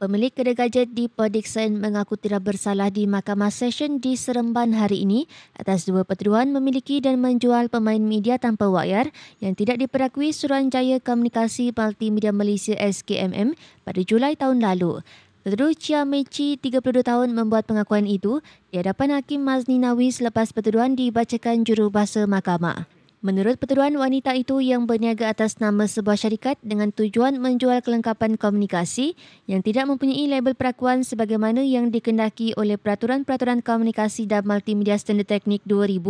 Pemilik kedai gadget di Podixon mengaku tidak bersalah di Mahkamah Session di Seremban hari ini atas dua pertuduhan memiliki dan menjual pemain media tanpa wayar yang tidak diperakui Suruhanjaya Komunikasi Multimedia Malaysia SKMM pada Julai tahun lalu. Teru Chia Mechi, 32 tahun, membuat pengakuan itu di hadapan Hakim Mazni Nawi lepas pertuduhan dibacakan jurubahasa mahkamah. Menurut peteruan wanita itu yang berniaga atas nama sebuah syarikat dengan tujuan menjual kelengkapan komunikasi yang tidak mempunyai label perakuan sebagaimana yang dikendaki oleh Peraturan-Peraturan Komunikasi dan Multimedia Standard Teknik 2000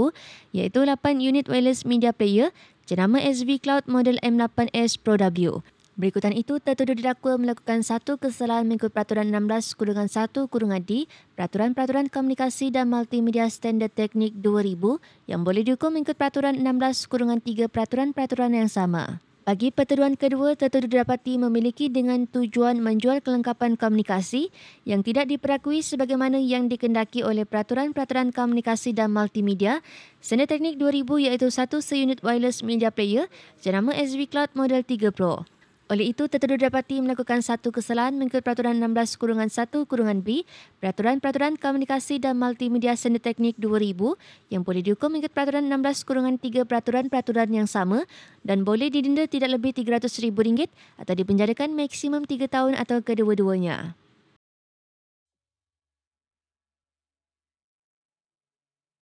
iaitu 8 unit wireless media player jenama SV Cloud model M8S Pro W. Berikutan itu, tertuduh didakwa melakukan satu kesalahan mengikut Peraturan 16 Kurungan 1 Kurungan D, Peraturan-Peraturan Komunikasi dan Multimedia Standard Teknik 2000 yang boleh dihukum mengikut Peraturan 16 Kurungan 3 Peraturan-Peraturan yang sama. Bagi pertuduhan kedua, tertuduh didapati memiliki dengan tujuan menjual kelengkapan komunikasi yang tidak diperakui sebagaimana yang dikendaki oleh Peraturan-Peraturan Komunikasi dan Multimedia Standard Teknik 2000 iaitu satu seunit wireless media player jenama SV Cloud Model 3 Pro. Oleh itu, tertuduh dapati melakukan satu kesalahan mengikut Peraturan 16 Kurungan 1 Kurungan B, Peraturan-Peraturan Komunikasi dan Multimedia Seni Teknik 2000 yang boleh dihukum mengikut Peraturan 16 Kurungan 3 Peraturan-Peraturan yang sama dan boleh didenda tidak lebih RM300,000 atau dipenjarakan maksimum 3 tahun atau kedua-duanya.